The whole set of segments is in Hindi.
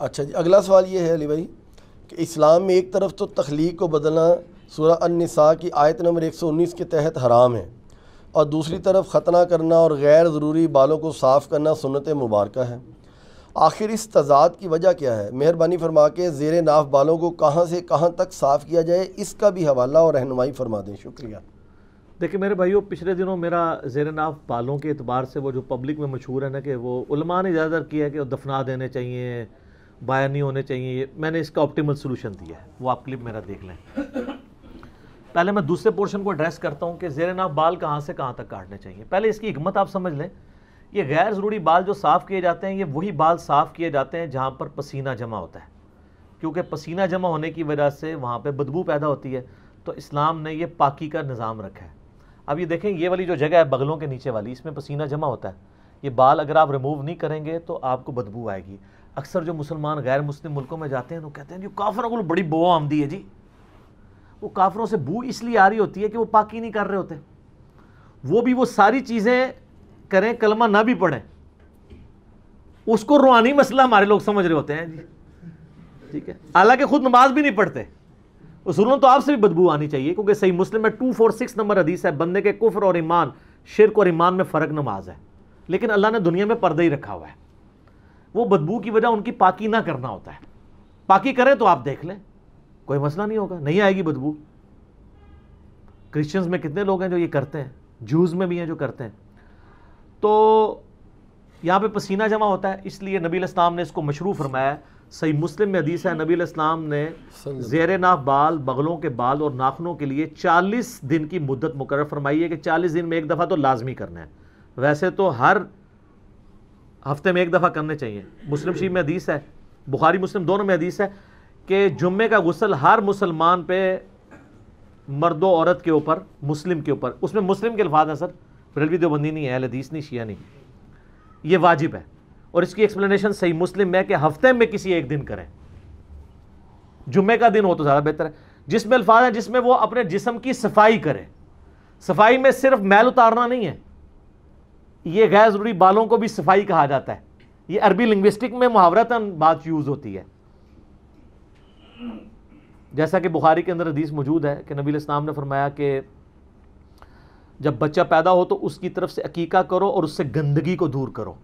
अच्छा जी अगला सवाल ये है अली भाई कि इस्लाम में एक तरफ तो तख्लीक को बदलना सूरह अनसा की आयत नंबर 119 के तहत हराम है और दूसरी तरफ ख़तना करना और गैर ज़रूरी बालों को साफ़ करना सुनत मुबारक है आखिर इस तजाद की वजह क्या है मेहरबानी फरमा के जेर नाफ बालों को कहाँ से कहाँ तक साफ़ किया जाए इसका भी हवाला और रहनुमाई फरमा दें शुक्रिया देखिए मेरे भाइयों पिछले दिनों मेरा जेर नाफ बालों के अतबार से वो जो पब्लिक में मशहूर है ना कि वो उलमा ने ज़्यादातर किया है कि दफना देने चाहिए बायर नहीं होने चाहिए ये मैंने इसका ऑप्टिमल सोल्यूशन दिया है वो आप क्लिप मेरा देख लें पहले मैं दूसरे पोर्शन को एड्रेस करता हूँ कि जेर नाफ बाल कहाँ से कहाँ तक काटने चाहिए पहले इसकी हमत आप समझ लें ये गैर ज़रूरी बाल जो साफ़ किए जाते हैं ये वही बाल साफ़ किए जाते हैं जहाँ पर पसीना जमा होता है क्योंकि पसीना जमा होने की वजह से वहाँ पर बदबू पैदा होती है तो इस्लाम ने यह पाकी का निज़ाम रखा है अब ये देखें ये वाली जो जगह है बगलों के नीचे वाली इसमें पसीना जमा होता है ये बाल अगर आप रिमूव नहीं करेंगे तो आपको बदबू आएगी अक्सर जो मुसलमान गैर मुस्लिम मुल्कों में जाते हैं तो कहते हैं जी काफरों को बड़ी बो आमदी है जी वो काफरों से बू इसलिए आ रही होती है कि वो पाकी नहीं कर रहे होते वो भी वो सारी चीज़ें करें कलमा ना भी पढ़ें उसको रूहानी मसला हमारे लोग समझ रहे होते हैं जी ठीक है हालांकि खुद नमाज भी नहीं पढ़ते उसूलों तो आपसे भी बदबू आनी चाहिए क्योंकि सही मुस्लिम में टू फोर सिक्स नंबर हदीस है बंदे के कुफर और ईमान शिरक और ईमान में फ़र्क नमाज है लेकिन अल्लाह ने दुनिया में पर्दा ही रखा हुआ है वो बदबू की वजह उनकी पाकी ना करना होता है पाकी करें तो आप देख लें कोई मसला नहीं होगा नहीं आएगी बदबू क्रिश्चियंस में कितने लोग हैं जो ये करते हैं जूज में भी हैं जो करते हैं तो यहाँ पे पसीना जमा होता है इसलिए नबी इस्लाम ने इसको मशरू फरमाया सही मुस्लिम में हदीस है नबी इस्लाम ने जेर नाफ बाल बगलों के बाल और नाखनों के लिए 40 दिन की मुद्दत मुकर फरमाई है कि 40 दिन में एक दफ़ा तो लाजमी करना है वैसे तो हर हफ्ते में एक दफ़ा करने चाहिए मुस्लिम शरीफ में हदीस है बुखारी मुस्लिम दोनों में हदीस है कि जुम्मे का गुसल हर मुसलमान पे मर्द औरत के ऊपर मुस्लिम के ऊपर उसमें मुस्लिम के अल्फाज हैं सर रेलवी देवबंदी नहीं है हदीस नहीं शिया नहीं ये वाजिब है और इसकी एक्सप्लेनेशन सही मुस्लिम है कि हफ्ते में किसी एक दिन करें जुम्मे का दिन हो तो ज़्यादा बेहतर है जिसमें अल्फाज हैं जिसमें वो अपने जिसम की सफाई करें सफाई में सिर्फ मैल उतारना नहीं है ये गैर ज़रूरी बालों को भी सफाई कहा जाता है ये अरबी लिंग्विस्टिक में मुहावरता बात यूज़ होती है जैसा कि बुखारी के अंदर हदीस मौजूद है कि नबी इस्लाम ने फरमाया कि जब बच्चा पैदा हो तो उसकी तरफ से अकीका करो और उससे गंदगी को दूर करो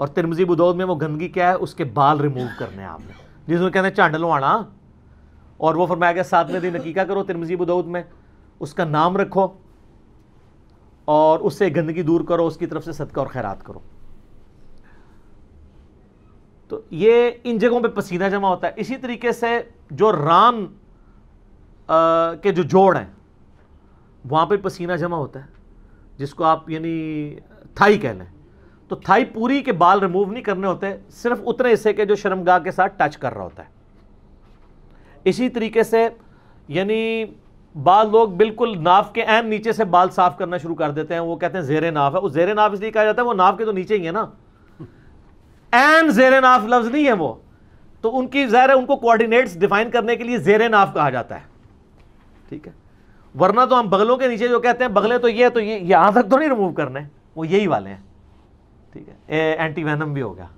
और तिरमजी बदौद में वो गंदगी क्या है उसके बाल रिमूव करने हैं आपने जिसमें कहते हैं झांड लवाना और वो फरमाया गया सातवें दिन अकीका करो तिरमजी बदौद में उसका नाम रखो और उससे गंदगी दूर करो उसकी तरफ से सदका और खैरात करो तो ये इन जगहों पे पसीना जमा होता है इसी तरीके से जो राम आ, के जो जोड़ हैं वहाँ पे पसीना जमा होता है जिसको आप यानी थाई कह लें तो थाई पूरी के बाल रिमूव नहीं करने होते सिर्फ उतने हिस्से के जो शर्मगाह के साथ टच कर रहा होता है इसी तरीके से यानी बाल लोग बिल्कुल नाव के एन नीचे से बाल साफ करना शुरू कर देते हैं वो कहते हैं जेरे नाफ है उस जेरे नाफ इसलिए कहा जाता है वो नाफ के तो नीचे ही है ना एन जेरे नाफ लफ्ज नहीं है वो तो उनकी जहर उनको कोऑर्डिनेट्स डिफाइन करने के लिए जेर नाफ कहा जाता है ठीक है वरना तो हम बगलों के नीचे जो कहते हैं बगले तो ये है तो ये यहाँ तक तो नहीं रिमूव करने वो यही वाले हैं ठीक है एंटी वैनम भी हो गया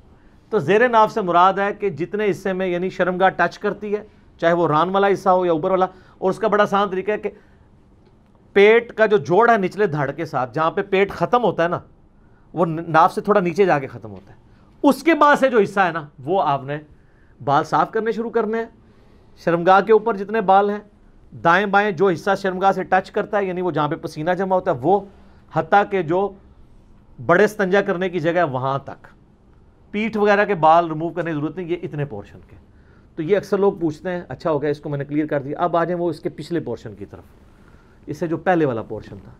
तो जेर नाव से मुराद है कि जितने हिस्से में यानी शर्मगा टच करती है चाहे वो रान वाला हिस्सा हो या ऊपर वाला और उसका बड़ा आसान तरीका है कि पेट का जो जोड़ है निचले धड़ के साथ जहाँ पे पेट ख़त्म होता है ना वो नाव से थोड़ा नीचे जाके ख़त्म होता है उसके बाद से जो हिस्सा है ना वो आपने बाल साफ करने शुरू करने हैं शर्मगा के ऊपर जितने बाल हैं दाएँ बाएं जो हिस्सा शर्मगा से टच करता है यानी वो जहाँ पे पसीना जमा होता है वो हती के जो बड़े स्तंजा करने की जगह वहाँ तक पीठ वगैरह के बाल रिमूव करने की ज़रूरत नहीं ये इतने पोर्शन के तो ये अक्सर लोग पूछते हैं अच्छा हो गया इसको मैंने क्लियर कर दिया अब आ जाए वो इसके पिछले पोर्शन की तरफ इससे जो पहले वाला पोर्शन था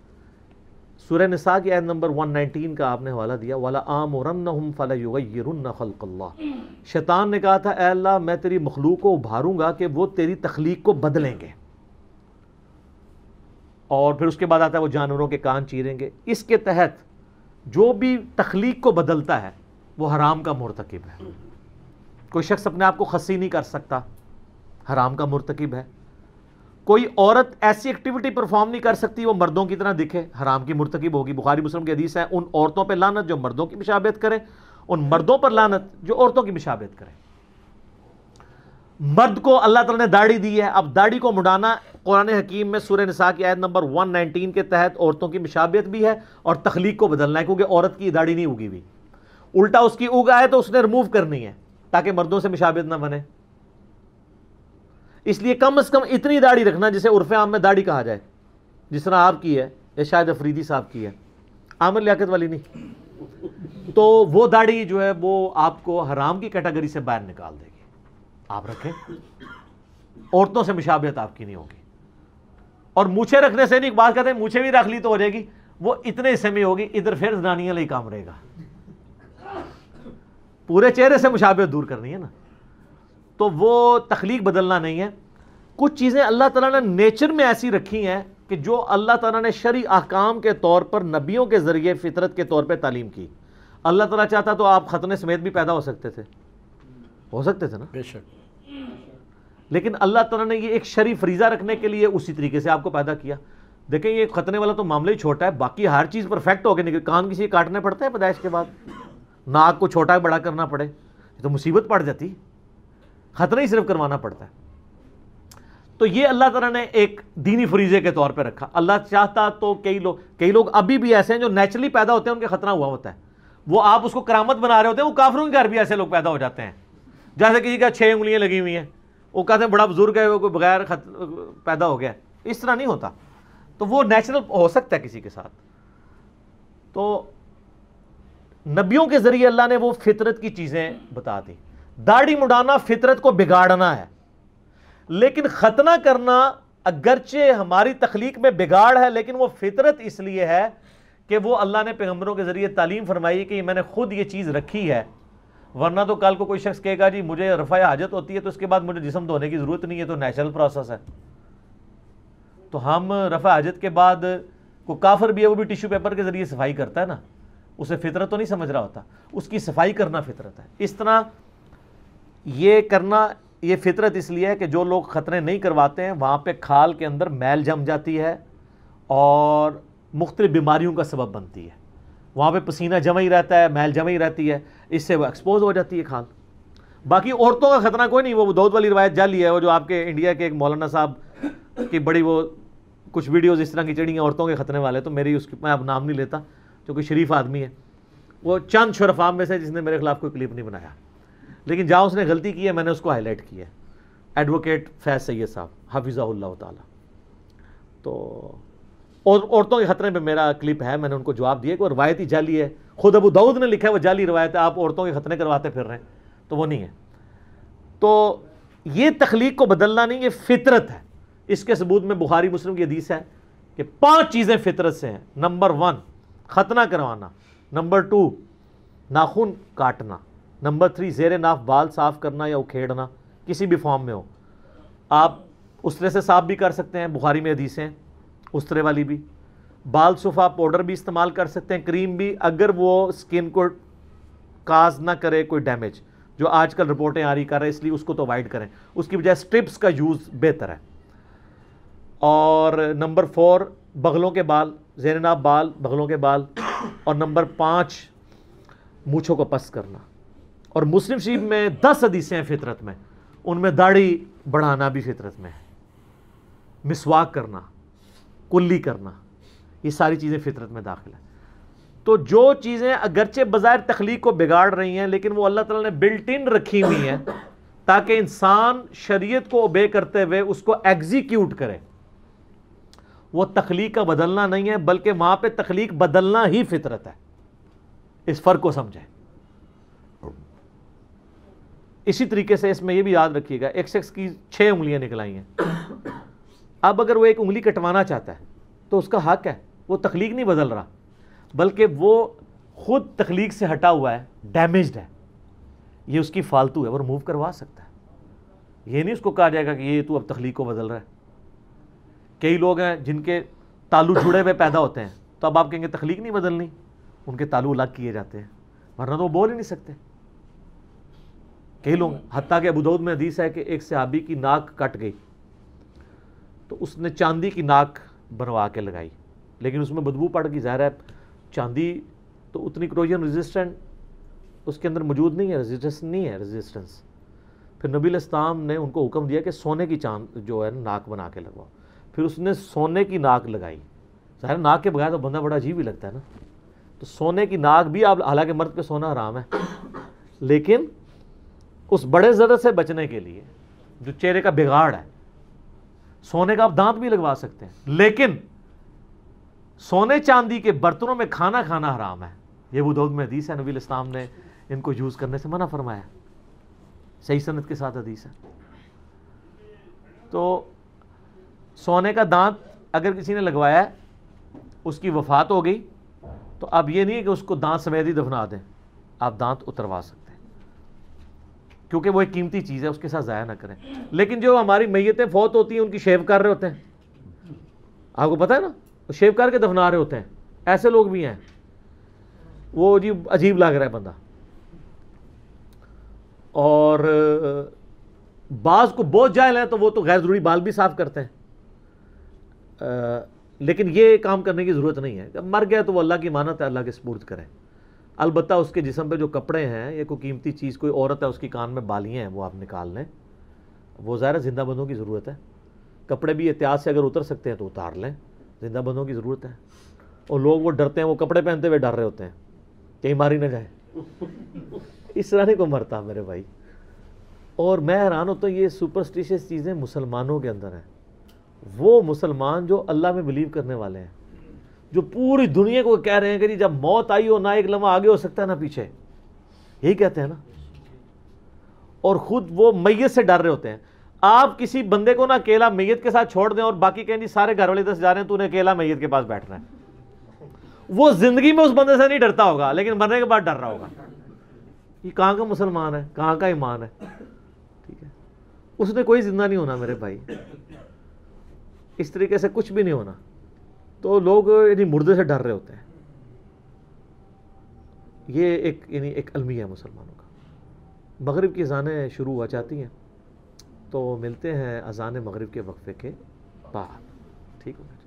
सूर्य निसा की आयत नंबर 119 का आपने हवाला दिया वाला आमरन हम फला युगन शैतान ने कहा था अल्लाह मैं तेरी मखलूक को उभारूंगा कि वो तेरी तख्लीक को बदलेंगे और फिर उसके बाद आता है वो जानवरों के कान चीरेंगे इसके तहत जो भी तख्लीक को बदलता है वो हराम का मरतकब है कोई शख्स अपने आप को खसी नहीं कर सकता हराम का मुरतकब है कोई औरत ऐसी एक्टिविटी परफॉर्म नहीं कर सकती वो मर्दों की तरह दिखे हराम की मुरतकब होगी बुखारी मुस्लिम की हदीस है उन औरतों पर लानत जो मर्दों की मिशाबियत करें उन मर्दों पर लानत जो औरतों की मिशाबियत करें मर्द को अल्लाह तला ने दाढ़ी दी है अब दाढ़ी को मुड़ाना कुरान हकीम में सूर्य निसा की आयत नंबर 119 के तहत औरतों की मशाबियत भी है और तख्लीक को बदलना है क्योंकि औरत की दाढ़ी नहीं उगी हुई उल्टा उसकी उगा है तो उसने रिमूव करनी है ताकि मर्दों से मुशाबित ना बने इसलिए कम अज कम इतनी दाढ़ी रखना जिसे उर्फ आम में दाढ़ी कहा जाए जिस तरह आप की है या शायद अफरीदी साहब की है आमिर लियाकत वाली नहीं तो वो दाढ़ी जो है वो आपको हराम की कैटेगरी से बाहर निकाल देगी आप रखें औरतों से मुशाबियत आपकी नहीं होगी और मूछे रखने से नहीं बात कहते मूछे भी रख ली तो हो जाएगी वो इतने हिस्से में होगी इधर फिर जनानियां ले काम रहेगा पूरे चेहरे से मुशाबे दूर करनी है ना तो वो तख्लीक बदलना नहीं है कुछ चीज़ें अल्लाह ताला ने नेचर में ऐसी रखी हैं कि जो अल्लाह तला ने शरी अहकाम के तौर पर नबियों के ज़रिए फितरत के तौर पर तालीम की अल्लाह तला चाहता तो आप ख़तने समेत भी पैदा हो सकते थे हो सकते थे ना बेशक लेकिन अल्लाह तला ने ये एक शरी फरीज़ा रखने के लिए उसी तरीके से आपको पैदा किया देखें ये खतने वाला तो मामला ही छोटा है बाकी हर चीज़ परफेक्ट हो गई कान किसी काटने पड़ते हैं पैदाइश के बाद नाक को छोटा बड़ा करना पड़े तो मुसीबत पड़ जाती खतरा ही सिर्फ करवाना पड़ता है तो ये अल्लाह तला ने एक दीनी फरीजे के तौर पे रखा अल्लाह चाहता तो कई लोग कई लोग अभी भी ऐसे हैं जो नेचुरली पैदा होते हैं उनके ख़तरा हुआ होता है वो आप उसको करामत बना रहे होते हैं वो काफरों के घर भी ऐसे लोग पैदा हो जाते हैं जैसे किसी का छः उंगलियाँ लगी हुई हैं वो कहते हैं बड़ा बुजुर्ग है वो कोई बगैर खत पैदा हो गया इस तरह नहीं होता तो वो नेचुरल हो सकता है किसी के साथ तो नबियों के ज़रिए अल्लाह ने वो फितरत की चीज़ें बता दी दाढ़ी मुड़ाना फितरत को बिगाड़ना है लेकिन ख़तना करना अगरचे हमारी तख्लीक में बिगाड़ है लेकिन वो फितरत इसलिए है कि वो अल्लाह ने पैगम्बरों के ज़रिए तालीम फरमाई कि मैंने ख़ुद ये चीज़ रखी है वरना तो कल को कोई शख्स कहेगा जी मुझे रफ़ा हाजत होती है तो उसके बाद मुझे जिसम धोने की ज़रूरत नहीं है तो नेचुरल प्रोसेस है तो हम रफ़ा हाजत के बाद को काफर भी है वो भी टिश्यू पेपर के ज़रिए सफाई करता है ना उसे फितरत तो नहीं समझ रहा होता उसकी सफाई करना फितरत है इस तरह ये करना ये फितरत इसलिए है कि जो लोग ख़तरे नहीं करवाते हैं वहाँ पे खाल के अंदर मैल जम जाती है और मुख्तलि बीमारियों का सबब बनती है वहाँ पे पसीना जमा ही रहता है मैल जमा ही रहती है इससे वो एक्सपोज हो जाती है खाल बाकी औरतों का ख़तरा कोई नहीं वो दौद वाली रिवायत जाली है वो जो आपके इंडिया के एक मौलाना साहब की बड़ी वो कुछ वीडियोज़ इस तरह की चढ़ी हैं औरतों के खतरे वाले तो मेरी उसकी मैं अब नाम नहीं लेता क्योंकि शरीफ आदमी है वो चंद शरफा में से जिसने मेरे खिलाफ कोई क्लिप नहीं बनाया लेकिन जहाँ उसने गलती की है मैंने उसको हाईलाइट किया है एडवोकेट फैज सैद साहब हाफिज़ाल्ला ताली तो और औरतों के खतरे में मेरा क्लिप है मैंने उनको जवाब दिया कि वो रवायती जाली है खुद अबू दाऊद ने लिखा है वो जाली रवायत है आप औरतों के खतरे करवाते फिर रहे हैं तो वो नहीं है तो ये तख्लीक को बदलना नहीं ये फितरत है इसके सबूत में बुखारी मुस्लिम की हदीस है कि पांच चीज़ें फितरत से हैं नंबर वन ख़तना करवाना नंबर टू नाखून काटना नंबर थ्री जेर नाफ बाल साफ़ करना या उखेड़ना किसी भी फॉर्म में हो आप उसरे से साफ़ भी कर सकते हैं बुखारी में हदीसें उसरे वाली भी बाल सफा पाउडर भी इस्तेमाल कर सकते हैं क्रीम भी अगर वो स्किन को काज ना करे कोई डैमेज जो आजकल रिपोर्टें आ रही कर रहे हैं इसलिए उसको तो अवॉइड करें उसकी बजाय स्ट्रिप्स का यूज़ बेहतर है और नंबर फोर बगलों के बाल जैननाब बाल बगलों के बाल और नंबर पाँच मूछों को पस करना और मुस्लिम शरीफ में दस हदीसें हैं फितरत में उनमें दाढ़ी बढ़ाना भी फितरत में है मिसवाक करना कुल्ली करना ये सारी चीज़ें फितरत में दाखिल है तो जो चीज़ें अगरचे बाज़ार तख्लीक को बिगाड़ रही हैं लेकिन वो अल्लाह ताला ने बिल्ट इन रखी हुई हैं ताकि इंसान शरीयत को ओबे करते हुए उसको एग्जीक्यूट करे वो तख्लीक का बदलना नहीं है बल्कि वहां पे तखलीक बदलना ही फितरत है इस फ़र्क को समझें इसी तरीके से इसमें यह भी याद रखिएगा एक शख्स की छः उंगलियां निकल आई हैं अब अगर वो एक उंगली कटवाना चाहता है तो उसका हक है वो तख्लीक नहीं बदल रहा बल्कि वो खुद तख्लीक से हटा हुआ है डैमेज है ये उसकी फालतू है वो रिमूव करवा सकता है ये नहीं उसको कहा जाएगा कि ये तू अब तखलीक को बदल रहा है कई लोग हैं जिनके तालू जुड़े हुए पैदा होते हैं तो अब आप कहेंगे तख्लीक नहीं बदलनी उनके तालु अलग किए जाते हैं वरना तो वो बोल ही नहीं सकते कई लोग हती के अबूदौद में हदीस है कि एक सहाबी की नाक कट गई तो उसने चांदी की नाक बनवा के लगाई लेकिन उसमें बदबू पड़ गई ज़ाहिर है चांदी तो उतनी क्रोजन रजिस्टेंट उसके अंदर मौजूद नहीं है रेजिस्टेंस नहीं है रेजिस्टेंस फिर नबी इस्लाम ने उनको हुक्म दिया कि सोने की चांद जो है नाक बना के लगवाओ फिर उसने सोने की नाक लगाई ज़ाहिर नाक के बगैर तो बंदा बड़ा अजीब ही लगता है ना तो सोने की नाक भी आप हालांकि मर्द पे सोना आराम है लेकिन उस बड़े ज़र से बचने के लिए जो चेहरे का बिगाड़ है सोने का आप दांत भी लगवा सकते हैं लेकिन सोने चांदी के बर्तनों में खाना खाना हराम है ये बुदौद में हदीस है नबी इस्लाम ने इनको यूज़ करने से मना फरमाया सही सनत के साथ हदीस है तो सोने का दांत अगर किसी ने लगवाया उसकी वफात हो गई तो अब ये नहीं है कि उसको दांत समेत ही दफना दें आप दांत उतरवा सकते हैं क्योंकि वो एक कीमती चीज़ है उसके साथ ज़ाया ना करें लेकिन जो हमारी मैतें फौत होती हैं उनकी शेव कर रहे होते हैं आपको पता है ना शेव करके दफना रहे होते हैं ऐसे लोग भी हैं वो जी अजीब लग रहा है बंदा और बाज को बहुत जायल है तो वो तो गैर ज़रूरी बाल भी साफ़ करते हैं लेकिन ये काम करने की ज़रूरत नहीं है मर गया तो वो अल्लाह की मानत है अल्लाह के स्पूर्द करें अलबत्त उसके जिसम पे जो कपड़े हैं ये कोई कीमती चीज़ कोई औरत है उसकी कान में बालियाँ हैं वो आप निकाल लें वो ज़ाहिर जिंदा बंदों की ज़रूरत है कपड़े भी एहतियात से अगर उतर सकते हैं तो उतार लें जिंदा बंदों की ज़रूरत है और लोग वो डरते हैं वो कपड़े पहनते हुए डर रहे होते हैं कहीं मारी ना जाए इस तरह नहीं को मरता मेरे भाई और मैं हैरान होता हूँ ये सुपरस्टिशियस चीज़ें मुसलमानों के अंदर हैं वो मुसलमान जो अल्लाह में बिलीव करने वाले हैं जो पूरी दुनिया को कह रहे हैं कि जब मौत आई हो ना एक लम्हा आगे हो सकता है ना पीछे यही कहते हैं ना और खुद वो मैयत से डर रहे होते हैं आप किसी बंदे को ना अकेला मैयत के साथ छोड़ दें और बाकी कहें जी सारे घर वाले दस जा रहे हैं उन्हें अकेला मैयत के पास बैठना है वो जिंदगी में उस बंदे से नहीं डरता होगा लेकिन मरने के बाद डर रहा होगा ये कहाँ का मुसलमान है कहाँ का ईमान है ठीक है उसने कोई जिंदा नहीं होना मेरे भाई इस तरीके से कुछ भी नहीं होना तो लोग यानी मुर्दे से डर रहे होते हैं ये एक यानी एक अलमिया है मुसलमानों का मगरब की अजानें शुरू हो जाती हैं तो मिलते हैं अजान मगरब के वक्फे के बाद ठीक है